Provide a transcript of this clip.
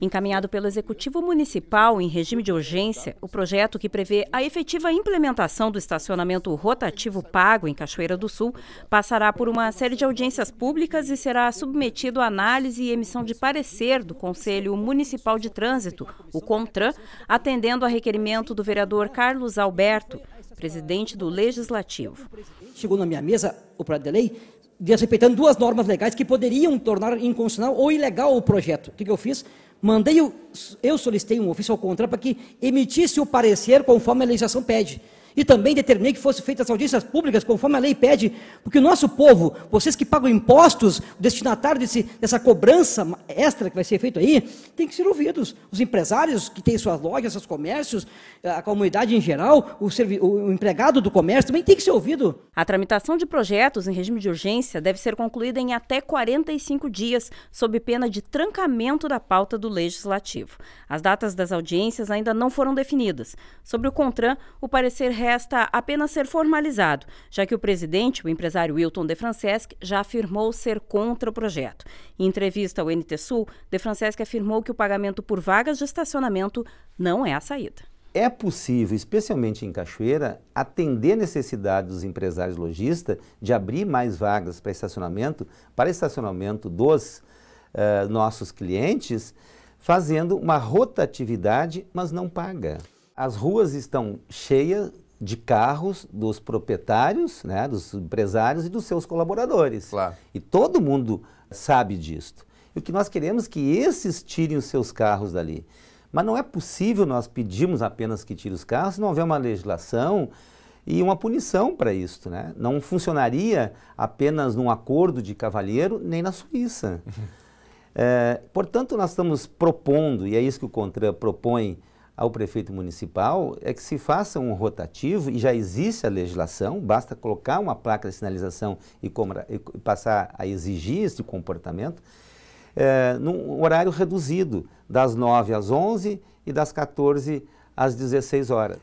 Encaminhado pelo Executivo Municipal em regime de urgência, o projeto que prevê a efetiva implementação do estacionamento rotativo pago em Cachoeira do Sul passará por uma série de audiências públicas e será submetido à análise e emissão de parecer do Conselho Municipal de Trânsito, o CONTRAN, atendendo a requerimento do vereador Carlos Alberto, presidente do Legislativo. Chegou na minha mesa o projeto de lei desrespeitando duas normas legais que poderiam tornar inconstitucional ou ilegal o projeto. O que eu fiz? mandei, o, eu solicitei um ofício ao contrário para que emitisse o parecer conforme a legislação pede. E também determinei que fossem feitas audiências públicas, conforme a lei pede, porque o nosso povo, vocês que pagam impostos, o destinatário desse, dessa cobrança extra que vai ser feito aí, tem que ser ouvidos. Os empresários que têm suas lojas, seus comércios, a comunidade em geral, o, o empregado do comércio também tem que ser ouvido. A tramitação de projetos em regime de urgência deve ser concluída em até 45 dias, sob pena de trancamento da pauta do legislativo. As datas das audiências ainda não foram definidas. Sobre o CONTRAN, o parecer resta apenas ser formalizado, já que o presidente, o empresário Wilton De Francesc, já afirmou ser contra o projeto. Em entrevista ao NT Sul, De Francesc afirmou que o pagamento por vagas de estacionamento não é a saída. É possível, especialmente em Cachoeira, atender a necessidade dos empresários lojistas de abrir mais vagas para estacionamento, para estacionamento dos uh, nossos clientes, fazendo uma rotatividade, mas não paga. As ruas estão cheias de carros dos proprietários, né, dos empresários e dos seus colaboradores. Claro. E todo mundo sabe disso. E o que nós queremos é que esses tirem os seus carros dali. Mas não é possível nós pedirmos apenas que tire os carros se não houver uma legislação e uma punição para isso. Né? Não funcionaria apenas num acordo de cavalheiro, nem na Suíça. é, portanto, nós estamos propondo, e é isso que o Contran propõe, ao prefeito municipal é que se faça um rotativo, e já existe a legislação, basta colocar uma placa de sinalização e, e passar a exigir esse comportamento, é, num horário reduzido, das 9 às 11 e das 14 às 16 horas.